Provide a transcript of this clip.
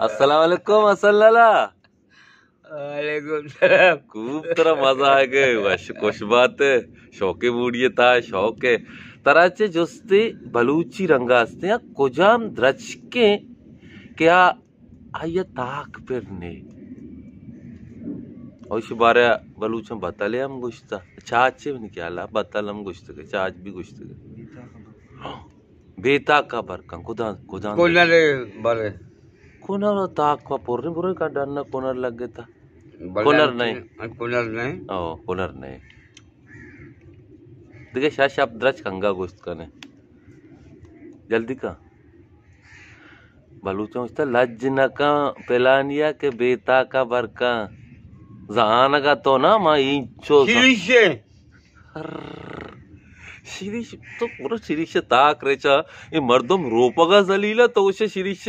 असलाकुम असल्ला खूब तरह मजा आ गए कुछ बात शौके बूढ़िए था शौक है तराचे जुस्ते बलूची रंगा रंगास्ते कुजाम के क्या आय ताक पर ने और इस बारे बलूच हम बता ले हम गुश्ता चाचे में क्या ला बता लम गुश्त गए चाच भी गुश्त गए बेता का बरकन खुदा खुदा कूलर होता आपका पूरे पूरे का डरना कूलर लग गया था कूलर नहीं कूलर तो। नहीं ओ कूलर नहीं देखिए शायद शायद दर्ज कंगा गुस्त कने जल्दी का भलू चौंचता तो लज न का पेलानिया के बेटा का बरका जान का तो ना माँ इंचो शिरीष तो पूरा शिरीष ताक रेचा ये मर्दम रोपगा जलीला तो उसे शिरीष